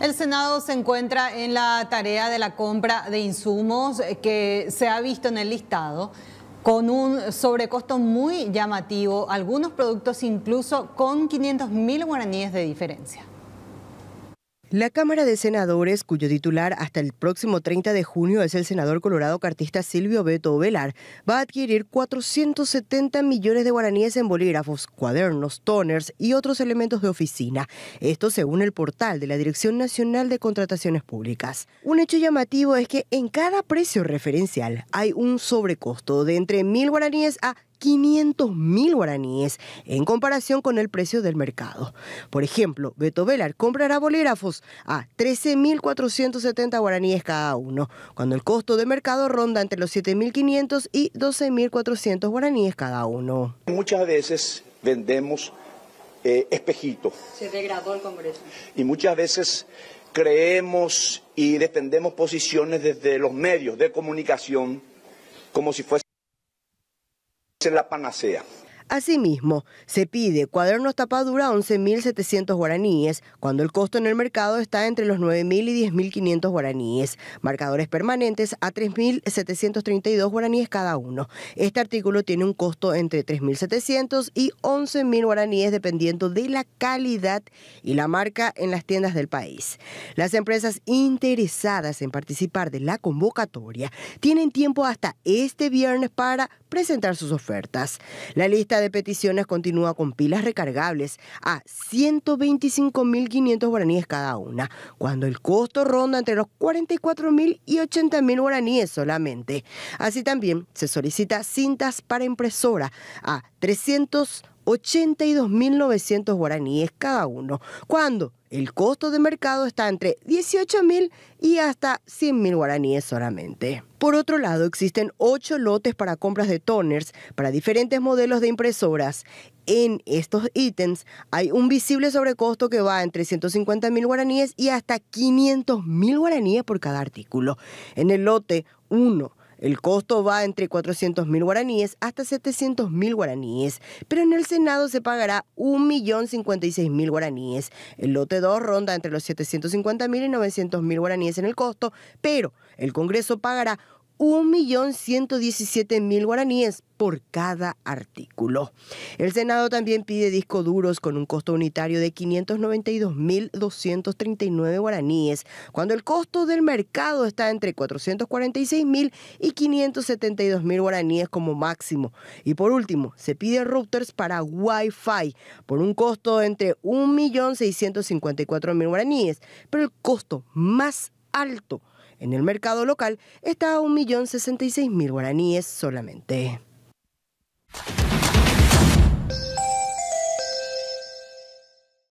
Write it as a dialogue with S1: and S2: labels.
S1: El Senado se encuentra en la tarea de la compra de insumos que se ha visto en el listado con un sobrecosto muy llamativo, algunos productos incluso con 500 mil guaraníes de diferencia. La Cámara de Senadores, cuyo titular hasta el próximo 30 de junio es el senador colorado cartista Silvio Beto Velar, va a adquirir 470 millones de guaraníes en bolígrafos, cuadernos, toners y otros elementos de oficina. Esto según el portal de la Dirección Nacional de Contrataciones Públicas. Un hecho llamativo es que en cada precio referencial hay un sobrecosto de entre mil guaraníes a 500 mil guaraníes en comparación con el precio del mercado. Por ejemplo, Beto Velar comprará bolígrafos a 13.470 guaraníes cada uno, cuando el costo de mercado ronda entre los 7.500 y 12.400 guaraníes cada uno. Muchas veces vendemos eh, espejitos. Se degradó el Congreso. Y muchas veces creemos y defendemos posiciones desde los medios de comunicación como si fuese es la panacea. Asimismo, se pide cuadernos tapadura a 11.700 guaraníes, cuando el costo en el mercado está entre los 9.000 y 10.500 guaraníes, marcadores permanentes a 3.732 guaraníes cada uno. Este artículo tiene un costo entre 3.700 y 11.000 guaraníes dependiendo de la calidad y la marca en las tiendas del país. Las empresas interesadas en participar de la convocatoria tienen tiempo hasta este viernes para presentar sus ofertas. La lista de peticiones continúa con pilas recargables a 125.500 guaraníes cada una, cuando el costo ronda entre los 44.000 y 80.000 guaraníes solamente. Así también se solicita cintas para impresora a 300 82.900 guaraníes cada uno, cuando el costo de mercado está entre 18.000 y hasta 100.000 guaraníes solamente. Por otro lado, existen ocho lotes para compras de toners para diferentes modelos de impresoras. En estos ítems hay un visible sobrecosto que va entre 150.000 guaraníes y hasta 500.000 guaraníes por cada artículo. En el lote 1 el costo va entre 400.000 guaraníes hasta 700.000 guaraníes, pero en el Senado se pagará 1.056.000 guaraníes. El lote 2 ronda entre los 750.000 y 900.000 guaraníes en el costo, pero el Congreso pagará 1.117.000 guaraníes por cada artículo. El Senado también pide discos duros con un costo unitario de 592.239 guaraníes, cuando el costo del mercado está entre 446.000 y 572.000 guaraníes como máximo. Y por último, se pide routers para Wi-Fi por un costo entre 1.654.000 guaraníes, pero el costo más alto en el mercado local está a 1.066.000 guaraníes solamente.